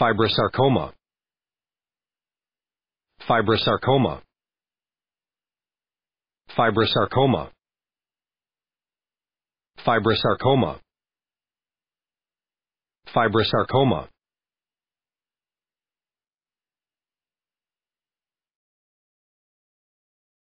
Fibrosarcoma. Fibrosarcoma. Fibrosarcoma. Fibrosarcoma. Fibrosarcoma.